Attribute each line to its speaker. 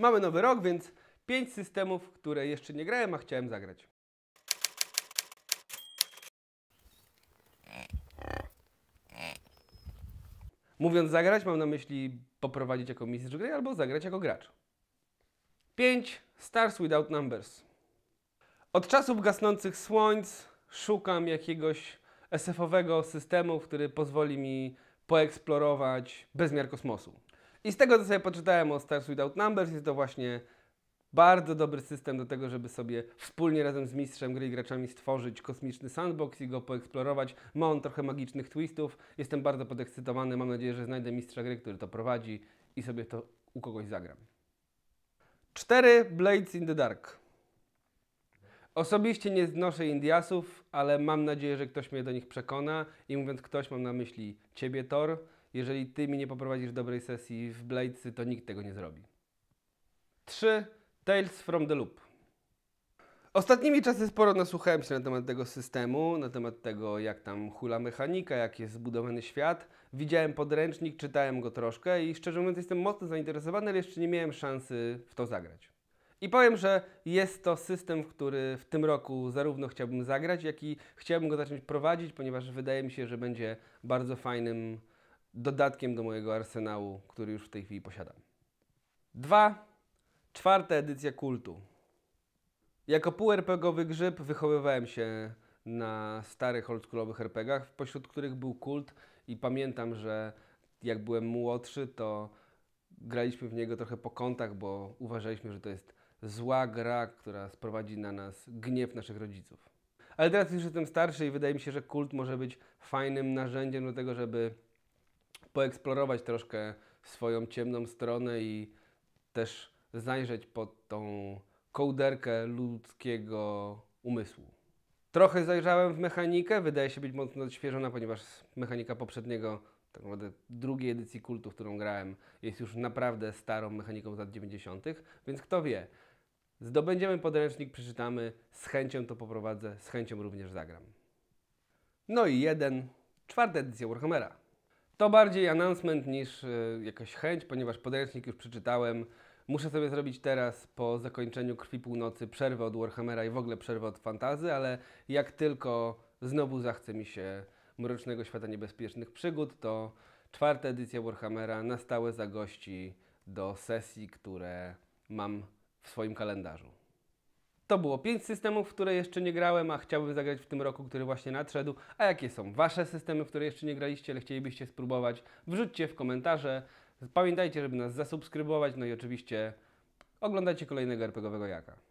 Speaker 1: Mamy nowy rok, więc 5 systemów, które jeszcze nie grałem, a chciałem zagrać. Mówiąc zagrać, mam na myśli poprowadzić jako mistrz gry albo zagrać jako gracz. 5. Stars Without Numbers. Od czasów gasnących słońc szukam jakiegoś SF-owego systemu, który pozwoli mi poeksplorować bezmiar kosmosu. I z tego, co sobie poczytałem o Stars Without Numbers, jest to właśnie bardzo dobry system do tego, żeby sobie wspólnie razem z mistrzem gry i graczami stworzyć kosmiczny sandbox i go poeksplorować. Ma on trochę magicznych twistów. Jestem bardzo podekscytowany. Mam nadzieję, że znajdę mistrza gry, który to prowadzi i sobie to u kogoś zagram. 4 Blades in the Dark. Osobiście nie znoszę Indiasów, ale mam nadzieję, że ktoś mnie do nich przekona i mówiąc ktoś mam na myśli Ciebie Tor jeżeli ty mi nie poprowadzisz dobrej sesji w Bladesy, to nikt tego nie zrobi. 3. Tales from the Loop. Ostatnimi czasy sporo nasłuchałem się na temat tego systemu, na temat tego, jak tam hula mechanika, jak jest zbudowany świat. Widziałem podręcznik, czytałem go troszkę i szczerze mówiąc jestem mocno zainteresowany, ale jeszcze nie miałem szansy w to zagrać. I powiem, że jest to system, w który w tym roku zarówno chciałbym zagrać, jak i chciałbym go zacząć prowadzić, ponieważ wydaje mi się, że będzie bardzo fajnym dodatkiem do mojego arsenału, który już w tej chwili posiadam. Dwa, czwarta edycja kultu. Jako półRPGowy grzyb wychowywałem się na starych oldschoolowych RPGach, pośród których był kult i pamiętam, że jak byłem młodszy, to graliśmy w niego trochę po kątach, bo uważaliśmy, że to jest zła gra, która sprowadzi na nas gniew naszych rodziców. Ale teraz już jestem starszy i wydaje mi się, że kult może być fajnym narzędziem do tego, żeby poeksplorować troszkę swoją ciemną stronę i też zajrzeć pod tą kołderkę ludzkiego umysłu. Trochę zajrzałem w mechanikę, wydaje się być mocno odświeżona, ponieważ mechanika poprzedniego, tak naprawdę drugiej edycji kultu, którą grałem, jest już naprawdę starą mechaniką z lat 90., więc kto wie, zdobędziemy podręcznik, przeczytamy, z chęcią to poprowadzę, z chęcią również zagram. No i jeden, czwarta edycja Warhammera. To bardziej announcement niż e, jakaś chęć, ponieważ podręcznik już przeczytałem. Muszę sobie zrobić teraz po zakończeniu Krwi Północy przerwę od Warhammera i w ogóle przerwę od fantazy, ale jak tylko znowu zachce mi się Mrocznego Świata Niebezpiecznych Przygód, to czwarta edycja Warhammera na stałe zagości do sesji, które mam w swoim kalendarzu. To było 5 systemów, w które jeszcze nie grałem, a chciałbym zagrać w tym roku, który właśnie nadszedł. A jakie są Wasze systemy, w które jeszcze nie graliście, ale chcielibyście spróbować? Wrzućcie w komentarze. Pamiętajcie, żeby nas zasubskrybować, no i oczywiście oglądajcie kolejnego RPGowego Jaka.